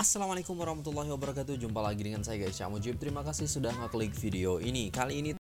Assalamualaikum warahmatullahi wabarakatuh Jumpa lagi dengan saya guys Syah Mujib Terima kasih sudah ngeklik video ini Kali ini